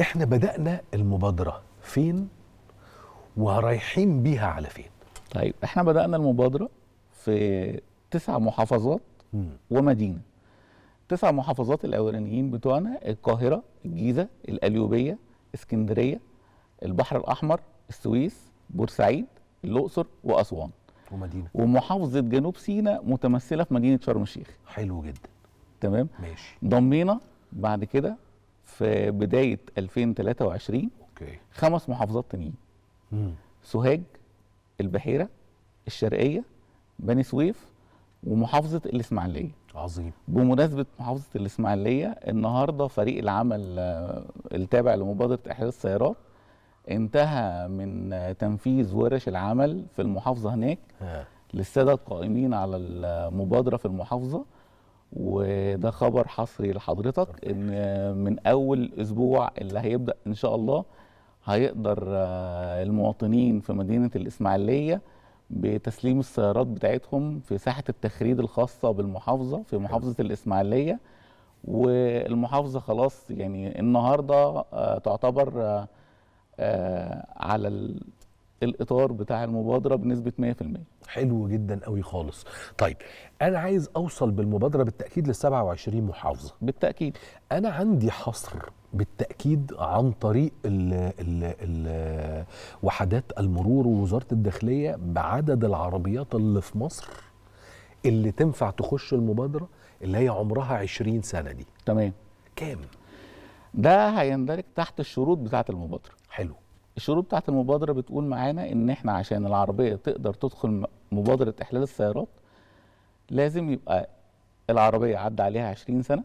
احنا بدأنا المبادرة فين ورايحين بيها على فين طيب احنا بدأنا المبادرة في تسع محافظات م. ومدينة تسع محافظات الأولانيين بتوعنا القاهرة الجيزة القليوبية اسكندرية البحر الأحمر السويس بورسعيد الأقصر وأسوان ومدينة ومحافظة جنوب سيناء متمثلة في مدينة شرم الشيخ حلو جدا تمام ماشي ضمينا بعد كده في بدايه 2023 اوكي خمس محافظات تانيين سوهاج البحيره الشرقيه بني سويف ومحافظه الاسماعيليه عظيم بمناسبه محافظه الاسماعيليه النهارده فريق العمل آه، التابع لمبادره احداث السيارات انتهى من آه، تنفيذ ورش العمل في المحافظه هناك ها. آه. للساده القائمين على المبادره في المحافظه وده خبر حصري لحضرتك ان من اول اسبوع اللي هيبدا ان شاء الله هيقدر آه، المواطنين في مدينه الاسماعيليه بتسليم السيارات بتاعتهم في ساحه التخريد الخاصه بالمحافظه في محافظه الاسماعيليه والمحافظه خلاص يعني النهارده آه، تعتبر آه، على الاطار بتاع المبادره بنسبه 100% حلو جدا قوي خالص طيب انا عايز اوصل بالمبادره بالتاكيد لل 27 محافظه بالتاكيد انا عندي حصر بالتاكيد عن طريق ال ال الـ وحدات المرور ووزاره الداخليه بعدد العربيات اللي في مصر اللي تنفع تخش المبادره اللي هي عمرها 20 سنه دي تمام كام ده هيندرج تحت الشروط بتاعه المبادره حلو الشروط بتاعت المبادره بتقول معانا ان احنا عشان العربيه تقدر تدخل مبادره احلال السيارات لازم يبقى العربيه عدى عليها 20 سنه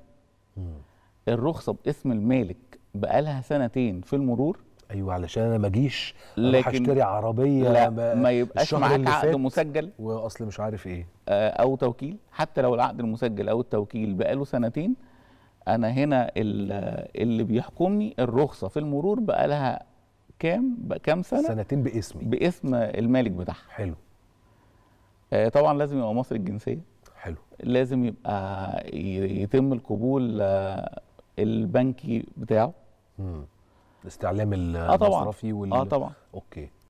الرخصه باسم المالك بقالها سنتين في المرور ايوه علشان انا ما اجيش هشتري عربيه لا ما, ما يبقاش معاك عقد مسجل واصل مش عارف ايه آه، او توكيل حتى لو العقد المسجل او التوكيل بقاله سنتين انا هنا اللي بيحكمني الرخصه في المرور بقالها كام كام سنه سنتين باسمي باسم المالك بتاعها حلو آه طبعا لازم يبقى مصري الجنسيه حلو لازم يبقى يتم القبول آه البنكي بتاعه امم استعلام المصرفي آه طبعا. وال اه طبعا اوكي